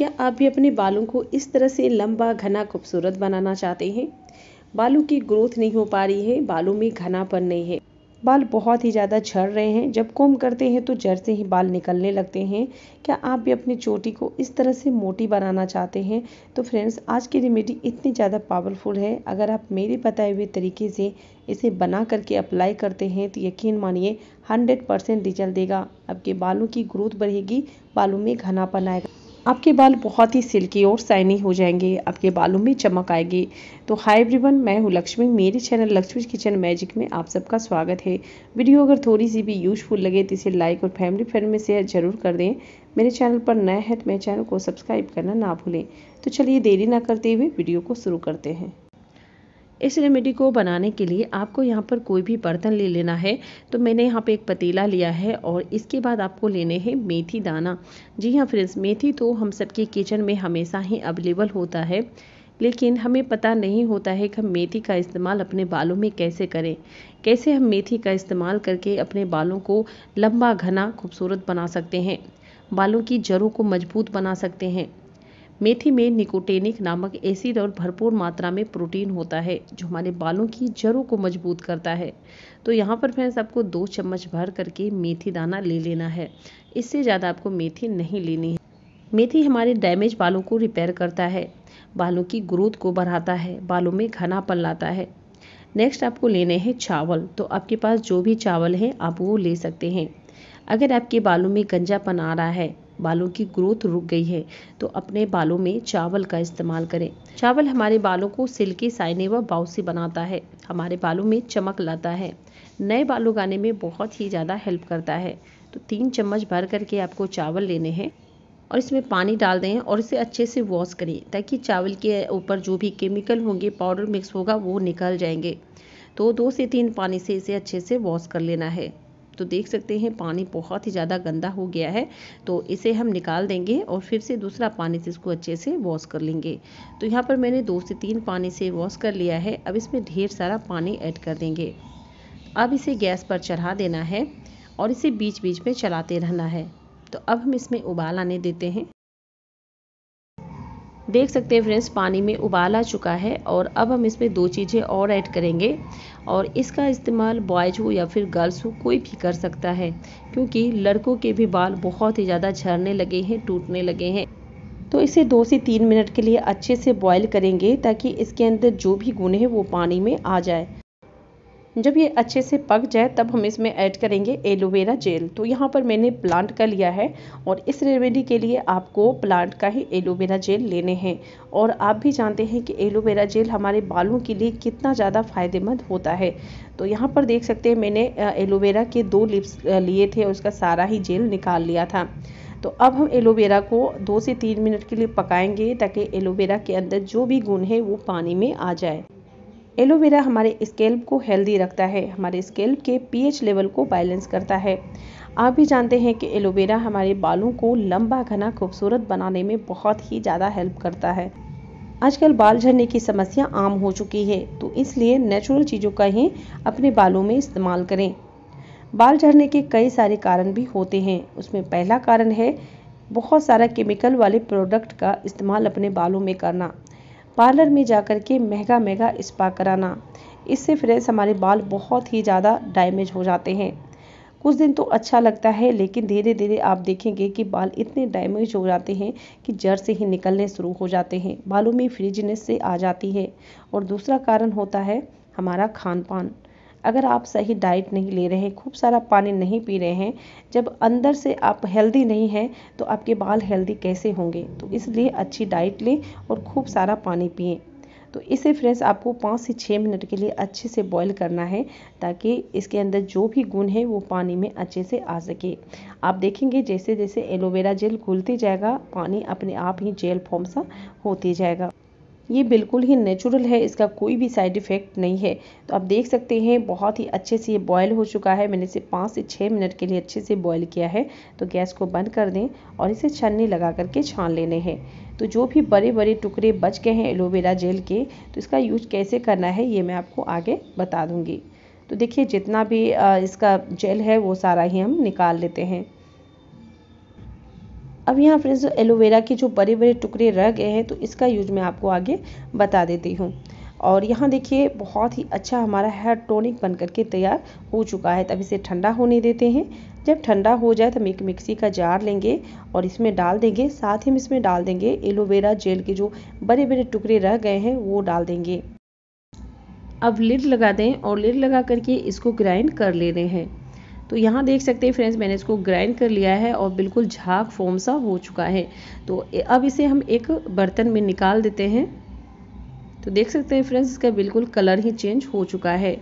क्या आप भी अपने बालों को इस तरह से लंबा घना खूबसूरत बनाना चाहते हैं बालों की ग्रोथ नहीं हो पा रही है बालों में घनापन नहीं है बाल बहुत ही ज़्यादा झड़ रहे हैं जब कोम करते हैं तो जड़ से ही बाल निकलने लगते हैं क्या आप भी अपनी चोटी को इस तरह से मोटी बनाना चाहते हैं तो फ्रेंड्स आज की रेमेडी इतनी ज़्यादा पावरफुल है अगर आप मेरे बताए हुए तरीके से इसे बना करके अप्लाई करते हैं तो यकीन मानिए हंड्रेड परसेंट रिजल्ट देगा आपके बालों की ग्रोथ बढ़ेगी बालों में घनापन आएगा आपके बाल बहुत ही सिल्की और साइनी हो जाएंगे आपके बालों में चमक आएगी तो हाय एवरीवन मैं हूँ लक्ष्मी मेरे चैनल लक्ष्मी किचन मैजिक में आप सबका स्वागत है वीडियो अगर थोड़ी सी भी यूजफुल लगे तो इसे लाइक और फैमिली फ्रेंड में शेयर जरूर कर दें मेरे चैनल पर नए हैं तो मेरे चैनल को सब्सक्राइब करना ना भूलें तो चलिए देरी ना करते हुए वीडियो को शुरू करते हैं इस रेमेडी को बनाने के लिए आपको यहाँ पर कोई भी बर्तन ले लेना है तो मैंने यहाँ पे एक पतीला लिया है और इसके बाद आपको लेने हैं मेथी दाना जी हाँ फ्रेंड्स मेथी तो हम सबके किचन में हमेशा ही अवेलेबल होता है लेकिन हमें पता नहीं होता है कि हम मेथी का इस्तेमाल अपने बालों में कैसे करें कैसे हम मेथी का इस्तेमाल करके अपने बालों को लंबा घना खूबसूरत बना सकते हैं बालों की जड़ों को मजबूत बना सकते हैं मेथी में निकोटेनिक नामक एसिड और भरपूर मात्रा में प्रोटीन होता है जो हमारे बालों की जड़ों को मजबूत करता है तो यहाँ पर फ्रेंड्स आपको दो चम्मच भर करके मेथी दाना ले लेना है इससे ज़्यादा आपको मेथी नहीं लेनी है मेथी हमारे डैमेज बालों को रिपेयर करता है बालों की ग्रोथ को बढ़ाता है बालों में घनापन लाता है नेक्स्ट आपको लेने हैं चावल तो आपके पास जो भी चावल है आप वो ले सकते हैं अगर आपके बालों में गंजापन आ रहा है बालों की ग्रोथ रुक गई है तो अपने बालों में चावल का इस्तेमाल करें चावल हमारे बालों को सिल्की साइने व बाउसी बनाता है हमारे बालों में चमक लाता है नए बाल उगाने में बहुत ही ज़्यादा हेल्प करता है तो तीन चम्मच भर करके आपको चावल लेने हैं और इसमें पानी डाल दें और इसे अच्छे से वॉश करें ताकि चावल के ऊपर जो भी केमिकल होंगे पाउडर मिक्स होगा वो निकल जाएंगे तो दो से तीन पानी से इसे अच्छे से वॉश कर लेना है तो देख सकते हैं पानी बहुत ही ज़्यादा गंदा हो गया है तो इसे हम निकाल देंगे और फिर से दूसरा पानी से इसको अच्छे से वॉश कर लेंगे तो यहाँ पर मैंने दो से तीन पानी से वॉश कर लिया है अब इसमें ढेर सारा पानी ऐड कर देंगे अब इसे गैस पर चढ़ा देना है और इसे बीच बीच में चलाते रहना है तो अब हम इसमें उबाल आने देते हैं देख सकते हैं फ्रेंड्स पानी में उबाल आ चुका है और अब हम इसमें दो चीज़ें और ऐड करेंगे और इसका इस्तेमाल बॉयज हो या फिर गर्ल्स हो कोई भी कर सकता है क्योंकि लड़कों के भी बाल बहुत ही ज़्यादा झड़ने लगे हैं टूटने लगे हैं तो इसे दो से तीन मिनट के लिए अच्छे से बॉयल करेंगे ताकि इसके अंदर जो भी गुण है वो पानी में आ जाए जब ये अच्छे से पक जाए तब हम इसमें ऐड करेंगे एलोवेरा जेल तो यहाँ पर मैंने प्लांट का लिया है और इस रेमेडी के लिए आपको प्लांट का ही एलोवेरा जेल लेने हैं और आप भी जानते हैं कि एलोवेरा जेल हमारे बालों के लिए कितना ज़्यादा फ़ायदेमंद होता है तो यहाँ पर देख सकते हैं मैंने एलोवेरा के दो लिप्स लिए थे उसका सारा ही जेल निकाल लिया था तो अब हम एलोवेरा को दो से तीन मिनट के लिए पकाएंगे ताकि एलोवेरा के अंदर जो भी गुण है वो पानी में आ जाए एलोवेरा हमारे स्केल्प को हेल्दी रखता है हमारे स्केल्प के पीएच लेवल को बैलेंस करता है आप भी जानते हैं कि एलोवेरा हमारे बालों को लंबा घना खूबसूरत बनाने में बहुत ही ज़्यादा हेल्प करता है आजकल बाल झड़ने की समस्या आम हो चुकी है तो इसलिए नेचुरल चीज़ों का ही अपने बालों में इस्तेमाल करें बाल झड़ने के कई सारे कारण भी होते हैं उसमें पहला कारण है बहुत सारा केमिकल वाले प्रोडक्ट का इस्तेमाल अपने बालों में करना पार्लर में जाकर के महंगा महंगा स्पा कराना इससे फ्रेंड्स हमारे बाल बहुत ही ज़्यादा डैमेज हो जाते हैं कुछ दिन तो अच्छा लगता है लेकिन धीरे धीरे आप देखेंगे कि बाल इतने डैमेज हो जाते हैं कि जड़ से ही निकलने शुरू हो जाते हैं बालों में फ्रिजनेस से आ जाती है और दूसरा कारण होता है हमारा खान पान अगर आप सही डाइट नहीं ले रहे हैं खूब सारा पानी नहीं पी रहे हैं जब अंदर से आप हेल्दी नहीं हैं तो आपके बाल हेल्दी कैसे होंगे तो इसलिए अच्छी डाइट लें और खूब सारा पानी पिए तो इसे फ्रेंड्स आपको पाँच से छः मिनट के लिए अच्छे से बॉईल करना है ताकि इसके अंदर जो भी गुण है वो पानी में अच्छे से आ सके आप देखेंगे जैसे जैसे एलोवेरा जेल घुलती जाएगा पानी अपने आप ही जेल फॉर्म सा होती जाएगा ये बिल्कुल ही नेचुरल है इसका कोई भी साइड इफ़ेक्ट नहीं है तो आप देख सकते हैं बहुत ही अच्छे से ये बॉयल हो चुका है मैंने इसे पाँच से छः मिनट के लिए अच्छे से बॉयल किया है तो गैस को बंद कर दें और इसे छन्नी लगा करके छान लेने हैं तो जो भी बड़े बड़े टुकड़े बच गए हैं एलोवेरा जेल के तो इसका यूज कैसे करना है ये मैं आपको आगे बता दूँगी तो देखिए जितना भी इसका जेल है वो सारा ही हम निकाल लेते हैं अब यहाँ फ्रेंड्स एलोवेरा के जो बड़े बड़े टुकड़े रह गए हैं तो इसका यूज मैं आपको आगे बता देती हूँ और यहाँ देखिए बहुत ही अच्छा हमारा हेयर टोनिक बन करके तैयार हो चुका है तब इसे ठंडा होने देते हैं जब ठंडा हो जाए तो हम एक मिक्सी का जार लेंगे और इसमें डाल देंगे साथ ही हम इसमें डाल देंगे एलोवेरा जेल के जो बड़े बड़े टुकड़े रह गए हैं वो डाल देंगे अब लिड लगा दें और लिड लगा करके इसको ग्राइंड कर लेने हैं तो यहाँ देख सकते हैं फ्रेंड्स मैंने इसको ग्राइंड कर लिया है और बिल्कुल झाग फोम सा हो चुका है तो अब इसे हम एक बर्तन में निकाल देते हैं तो देख सकते हैं फ्रेंड्स इसका बिल्कुल कलर ही चेंज हो चुका है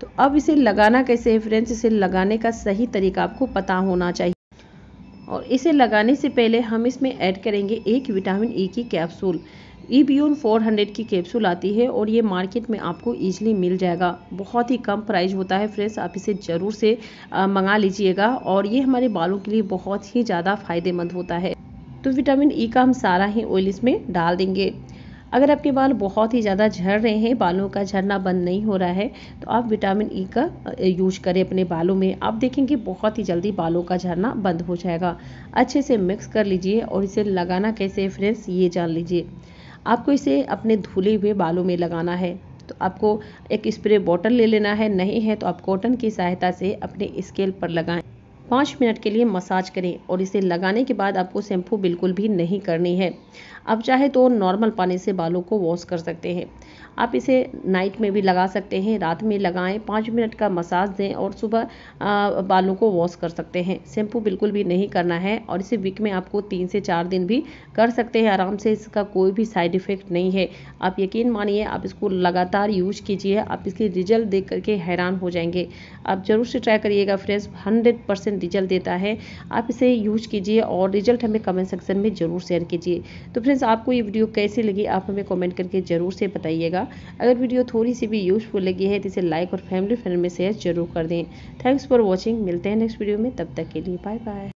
तो अब इसे लगाना कैसे है फ्रेंड्स इसे लगाने का सही तरीका आपको पता होना चाहिए और इसे लगाने से पहले हम इसमें ऐड करेंगे एक विटामिन ई e की capsule Evion four hundred की कैप्सूल आती है और ये मार्केट में आपको ईजिली मिल जाएगा बहुत ही कम प्राइस होता है फ्रेंड्स आप इसे ज़रूर से मंगा लीजिएगा और ये हमारे बालों के लिए बहुत ही ज़्यादा फ़ायदेमंद होता है तो विटामिन ई e का हम सारा ही ऑयल इसमें डाल देंगे अगर आपके बाल बहुत ही ज़्यादा झड़ रहे हैं बालों का झड़ना बंद नहीं हो रहा है तो आप विटामिन ई e का यूज करें अपने बालों में आप देखेंगे बहुत ही जल्दी बालों का झड़ना बंद हो जाएगा अच्छे से मिक्स कर लीजिए और इसे लगाना कैसे है फ्रेंड्स ये जान लीजिए आपको इसे अपने धुले हुए बालों में लगाना है तो आपको एक स्प्रे बॉटल ले लेना है नहीं है तो आप कॉटन की सहायता से अपने स्केल पर लगाएं पाँच मिनट के लिए मसाज करें और इसे लगाने के बाद आपको शैम्पू बिल्कुल भी नहीं करनी है आप चाहे तो नॉर्मल पानी से बालों को वॉश कर सकते हैं आप इसे नाइट में भी लगा सकते हैं रात में लगाएं पाँच मिनट का मसाज दें और सुबह बालों को वॉश कर सकते हैं शैम्पू बिल्कुल भी नहीं करना है और इसे वीक में आपको तीन से चार दिन भी कर सकते हैं आराम से इसका कोई भी साइड इफ़ेक्ट नहीं है आप यकीन मानिए आप इसको लगातार यूज कीजिए आप इसके रिजल्ट देख करके हैरान हो जाएंगे आप ज़रूर से ट्राई करिएगा फ्रेंड्स हंड्रेड परसेंट रिजल्ट देता है आप इसे यूज कीजिए और रिजल्ट हमें कमेंट सेक्शन में ज़रूर शेयर कीजिए तो फिर फ्रेंड्स आपको ये वीडियो कैसी लगी आप हमें कमेंट करके ज़रूर से बताइएगा अगर वीडियो थोड़ी सी भी यूजफुल लगी है तो इसे लाइक और फैमिली फ्रेंड में शेयर जरूर कर दें थैंक्स फॉर वॉचिंग मिलते हैं नेक्स्ट वीडियो में तब तक के लिए बाय बाय